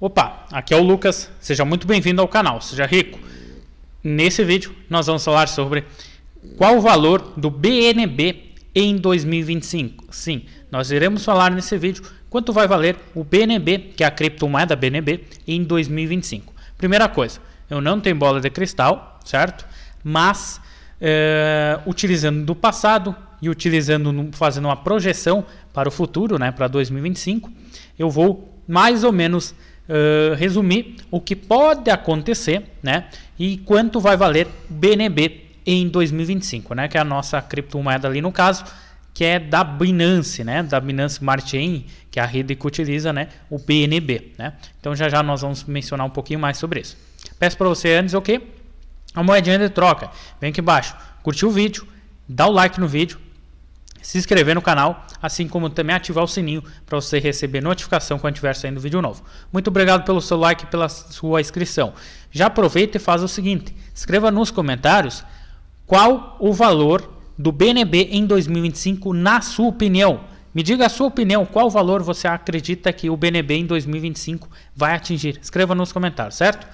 Opa, aqui é o Lucas, seja muito bem-vindo ao canal, seja rico. Nesse vídeo nós vamos falar sobre qual o valor do BNB em 2025. Sim, nós iremos falar nesse vídeo quanto vai valer o BNB, que é a criptomoeda BNB, em 2025. Primeira coisa, eu não tenho bola de cristal, certo? Mas é, utilizando do passado e utilizando, fazendo uma projeção para o futuro, né, para 2025, eu vou mais ou menos resumir o que pode acontecer, né? E quanto vai valer BNB em 2025, né? Que é a nossa criptomoeda ali no caso, que é da Binance, né? Da Binance Smart Chain, que é a rede que utiliza, né? O BNB, né? Então já já nós vamos mencionar um pouquinho mais sobre isso. Peço para você antes o okay? que? A moedinha de troca. Vem aqui embaixo, curtiu o vídeo, dá o like no vídeo se inscrever no canal, assim como também ativar o sininho para você receber notificação quando tiver saindo vídeo novo. Muito obrigado pelo seu like e pela sua inscrição. Já aproveita e faz o seguinte, escreva nos comentários qual o valor do BNB em 2025 na sua opinião. Me diga a sua opinião, qual valor você acredita que o BNB em 2025 vai atingir? Escreva nos comentários, certo?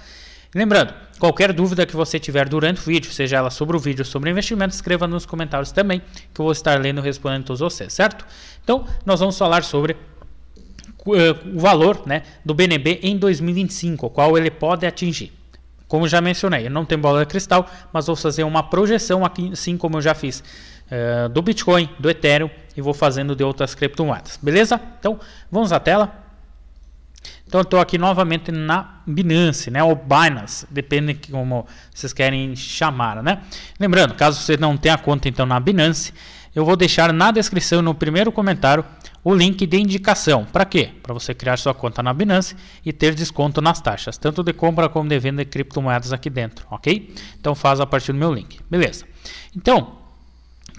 Lembrando, qualquer dúvida que você tiver durante o vídeo, seja ela sobre o vídeo ou sobre investimento, escreva nos comentários também, que eu vou estar lendo e respondendo todos vocês, certo? Então, nós vamos falar sobre eh, o valor né, do BNB em 2025, o qual ele pode atingir. Como já mencionei, eu não tenho bola de cristal, mas vou fazer uma projeção aqui, assim como eu já fiz uh, do Bitcoin, do Ethereum e vou fazendo de outras criptomoedas, beleza? Então vamos à tela. Então, estou aqui novamente na Binance, né? Ou Binance, depende de como vocês querem chamar, né? Lembrando, caso você não tenha conta então na Binance, eu vou deixar na descrição, no primeiro comentário, o link de indicação. Para quê? Para você criar sua conta na Binance e ter desconto nas taxas, tanto de compra como de venda de criptomoedas aqui dentro, ok? Então, faz a partir do meu link. Beleza. Então,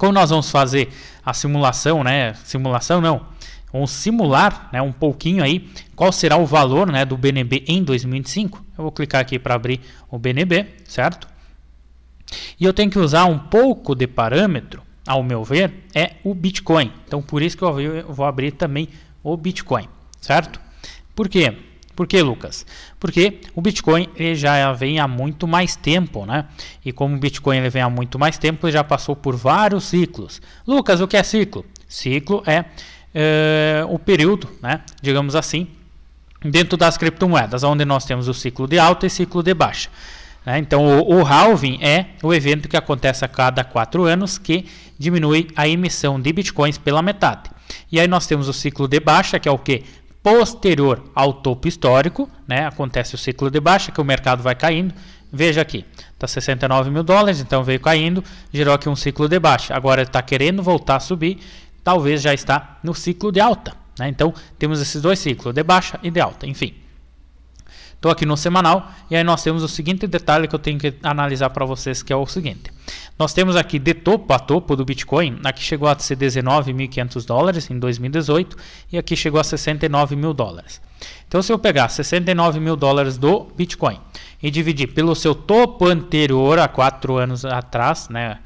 como nós vamos fazer a simulação, né? Simulação não. Vamos simular né, um pouquinho aí qual será o valor né, do BNB em 2025. Eu vou clicar aqui para abrir o BNB, certo? E eu tenho que usar um pouco de parâmetro, ao meu ver, é o Bitcoin. Então por isso que eu vou abrir também o Bitcoin, certo? Por quê? Por que, Lucas? Porque o Bitcoin ele já vem há muito mais tempo, né? E como o Bitcoin ele vem há muito mais tempo, ele já passou por vários ciclos. Lucas, o que é ciclo? Ciclo é, é o período, né? Digamos assim, dentro das criptomoedas, onde nós temos o ciclo de alta e ciclo de baixa. Né? Então, o, o, halving é o evento que acontece a cada quatro anos que diminui a emissão de bitcoins pela metade. E aí nós temos o ciclo de baixa, que é o que? posterior ao topo histórico, né, acontece o ciclo de baixa, que o mercado vai caindo. Veja aqui, está 69 mil dólares, então veio caindo, gerou aqui um ciclo de baixa. Agora está querendo voltar a subir, talvez já está no ciclo de alta. Né? Então temos esses dois ciclos, de baixa e de alta, enfim. Estou aqui no semanal e aí nós temos o seguinte detalhe que eu tenho que analisar para vocês, que é o seguinte. Nós temos aqui de topo a topo do Bitcoin, aqui chegou a ser 19.500 dólares em 2018 e aqui chegou a 69 mil dólares. Então se eu pegar 69 mil dólares do Bitcoin e dividir pelo seu topo anterior a 4 anos atrás, né?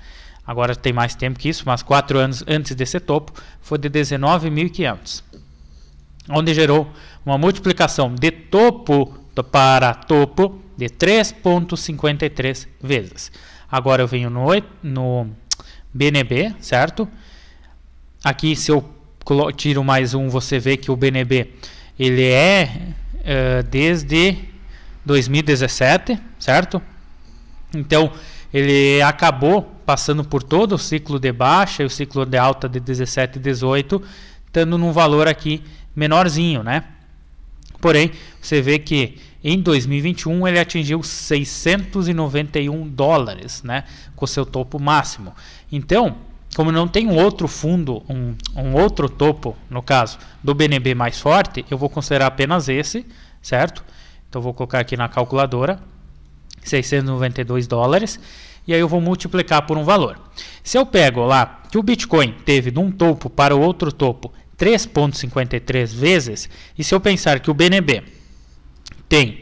Agora tem mais tempo que isso, mas 4 anos antes desse topo foi de 19.500 onde gerou uma multiplicação de topo para topo de 3,53 vezes. Agora eu venho no, no BNB, certo? Aqui se eu tiro mais um, você vê que o BNB ele é uh, desde 2017, certo? Então ele acabou passando por todo o ciclo de baixa e o ciclo de alta de 17 e 18, estando num valor aqui menorzinho, né? Porém, você vê que em 2021 ele atingiu 691 dólares, né, com seu topo máximo. Então, como não tem um outro fundo, um, um outro topo, no caso, do BNB mais forte, eu vou considerar apenas esse, certo? Então vou colocar aqui na calculadora 692 dólares e aí eu vou multiplicar por um valor. Se eu pego lá que o Bitcoin teve de um topo para o outro topo 3,53 vezes, e se eu pensar que o BNB tem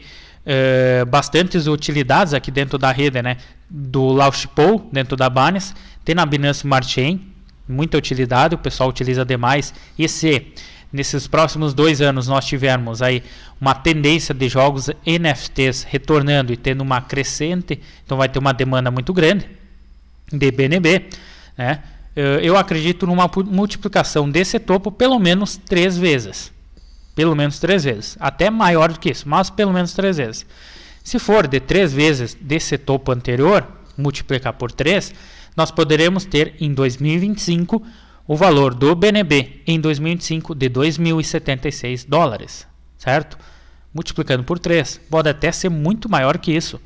uh, bastantes utilidades aqui dentro da rede, né, do Launchpool, dentro da Binance, tem na Binance Smart Chain, muita utilidade, o pessoal utiliza demais, e se nesses próximos dois anos nós tivermos aí uma tendência de jogos NFTs retornando e tendo uma crescente, então vai ter uma demanda muito grande de BNB, né? Eh, eu acredito numa multiplicação desse topo pelo menos três vezes. Pelo menos três vezes. Até maior do que isso, mas pelo menos três vezes. Se for de três vezes desse topo anterior, multiplicar por três, nós poderemos ter em 2025 o valor do BNB em 2025 de 2.076 dólares, certo? Multiplicando por 3, pode até ser muito maior que isso.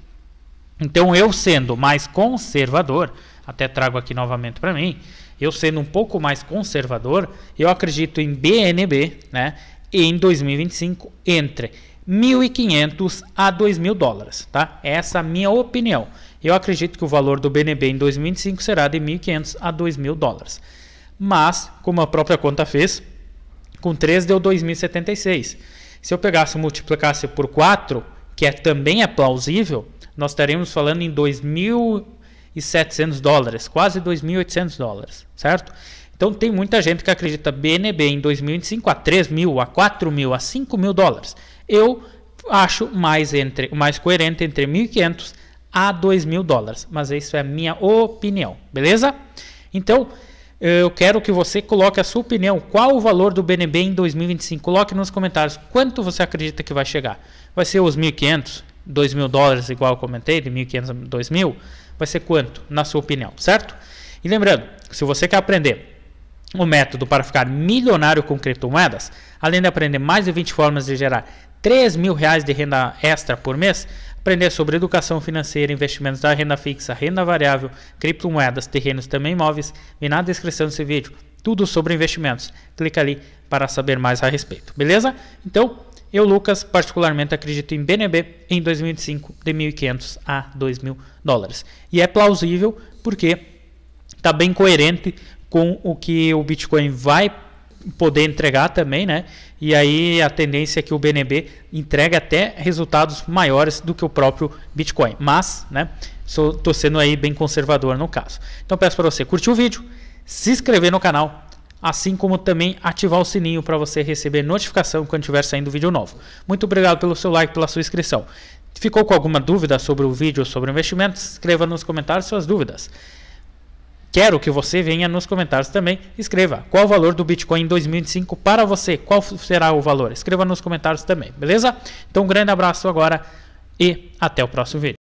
Então, eu sendo mais conservador, até trago aqui novamente para mim, eu sendo um pouco mais conservador, eu acredito em BNB, né? Em 2025 entre 1.500 a 2.000 dólares, tá? Essa é a minha opinião. Eu acredito que o valor do BNB em 2025 será de 1.500 a 2.000 dólares. Mas, como a própria conta fez, com 3 deu 2.076. Se eu pegasse e multiplicasse por 4, que é, também é plausível, nós estaremos falando em 2.000 e 700 dólares, quase 2.800 dólares, certo? Então tem muita gente que acredita BNB em 2025 a 3.000, a 4.000, a 5.000 dólares. Eu acho mais entre mais coerente entre 1.500 a 2.000 dólares, mas isso é a minha opinião, beleza? Então eu quero que você coloque a sua opinião. Qual o valor do BNB em 2025? Coloque nos comentários quanto você acredita que vai chegar. Vai ser os 1.500, 2 mil dólares, igual eu comentei, de 1.500 a 2.000? vai ser quanto, na sua opinião, certo? E lembrando, se você quer aprender o método para ficar milionário com criptomoedas, além de aprender mais de 20 formas de gerar 3 mil reais de renda extra por mês, aprender sobre educação financeira, investimentos da renda fixa, renda variável, criptomoedas, terrenos também imóveis, vem na descrição desse vídeo tudo sobre investimentos. Clica ali para saber mais a respeito, beleza? Então, eu, Lucas, particularmente acredito em BNB em 2025 de 1.500 a 2.000 dólares. E é plausível porque está bem coerente com o que o Bitcoin vai poder entregar também, né? E aí a tendência é que o BNB entregue até resultados maiores do que o próprio Bitcoin. Mas, né? Estou sendo aí bem conservador no caso. Então peço para você curtir o vídeo, se inscrever no canal assim como também ativar o sininho para você receber notificação quando estiver saindo vídeo novo. Muito obrigado pelo seu like, pela sua inscrição. Ficou com alguma dúvida sobre o vídeo sobre investimentos? Escreva nos comentários suas dúvidas. Quero que você venha nos comentários também. Escreva qual o valor do Bitcoin em 2005 para você. Qual será o valor? Escreva nos comentários também, beleza? Então, um grande abraço agora e até o próximo vídeo.